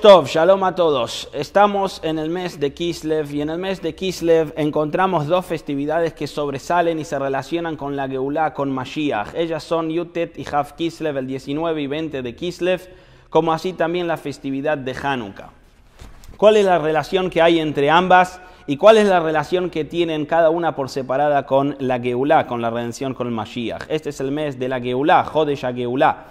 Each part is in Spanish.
Tov, shalom a todos. Estamos en el mes de Kislev y en el mes de Kislev encontramos dos festividades que sobresalen y se relacionan con la Geulah, con Mashiach. Ellas son Yutet y Hav Kislev, el 19 y 20 de Kislev, como así también la festividad de Hanukkah. ¿Cuál es la relación que hay entre ambas y cuál es la relación que tienen cada una por separada con la Geulah, con la redención, con el Mashiach? Este es el mes de la Geulah, Jodesh Geulah.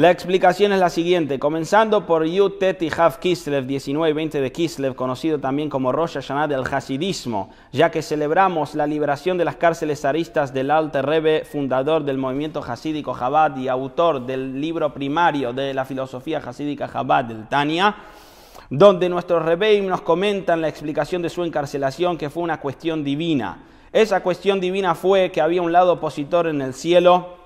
La explicación es la siguiente, comenzando por Yud Haf Kislev 19 y 20 de Kislev, conocido también como Rosh Hashanah del Hasidismo, ya que celebramos la liberación de las cárceles zaristas del Alte Rebbe, fundador del movimiento hasídico Chabad y autor del libro primario de la filosofía hasídica Chabad, del Tania, donde nuestros Rebbeim nos comentan la explicación de su encarcelación, que fue una cuestión divina. Esa cuestión divina fue que había un lado opositor en el cielo,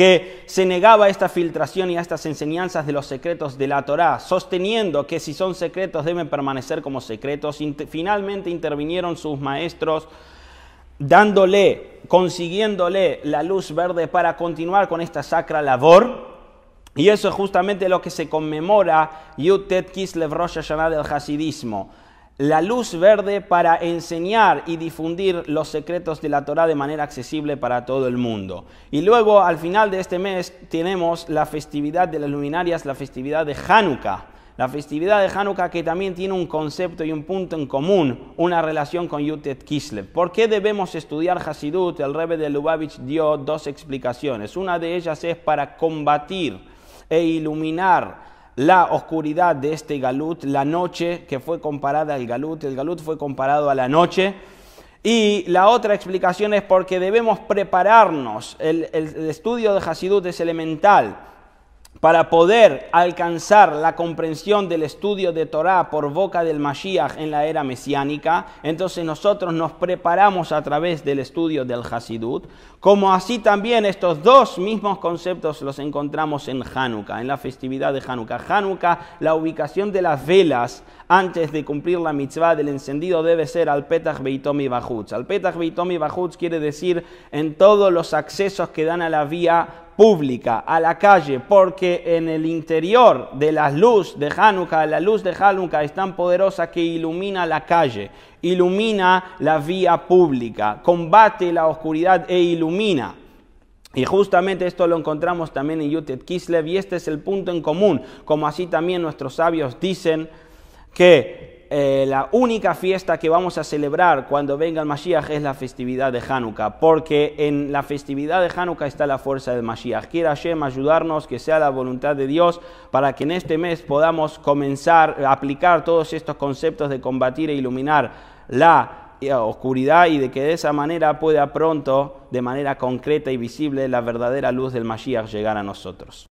que se negaba a esta filtración y a estas enseñanzas de los secretos de la Torá, sosteniendo que si son secretos deben permanecer como secretos. Finalmente intervinieron sus maestros dándole, consiguiéndole la luz verde para continuar con esta sacra labor. Y eso es justamente lo que se conmemora Yutet Kislev Rosh Hashanah del Hasidismo la luz verde para enseñar y difundir los secretos de la Torah de manera accesible para todo el mundo. Y luego al final de este mes tenemos la festividad de las luminarias, la festividad de Hanukkah. La festividad de Hanukkah que también tiene un concepto y un punto en común, una relación con Yutet Kislev. ¿Por qué debemos estudiar Hasidut? El Rebbe de Lubavitch dio dos explicaciones. Una de ellas es para combatir e iluminar la oscuridad de este galut, la noche que fue comparada al galut, el galut fue comparado a la noche. Y la otra explicación es porque debemos prepararnos, el, estudio de Hasidut es elemental, para poder alcanzar la comprensión del estudio de Torah por boca del Mashiach en la era mesiánica, entonces nosotros nos preparamos a través del estudio del Hasidut, como así también estos dos mismos conceptos los encontramos en Hanukkah, en la festividad de Hanukkah. Hanukkah, la ubicación de las velas antes de cumplir la mitzvah del encendido debe ser al Petach Beitomi Bajutz. Al Petach Beitomi Bajutz quiere decir en todos los accesos que dan a la vía pública, a la calle, porque en el interior de la luz de Hanukkah, la luz de Hanukkah es tan poderosa que ilumina la calle, ilumina la vía pública, combate la oscuridad e ilumina. Y justamente esto lo encontramos también en Yutet Kislev y este es el punto en común, como así también nuestros sabios dicen que eh, la única fiesta que vamos a celebrar cuando venga el Mashiach es la festividad de Hanukkah, porque en la festividad de Hanukkah está la fuerza del Mashiach. Quiera Hashem ayudarnos, que sea la voluntad de Dios, para que en este mes podamos comenzar a aplicar todos estos conceptos de combatir e iluminar la eh, oscuridad y de que de esa manera pueda pronto, de manera concreta y visible, la verdadera luz del Mashiach llegar a nosotros.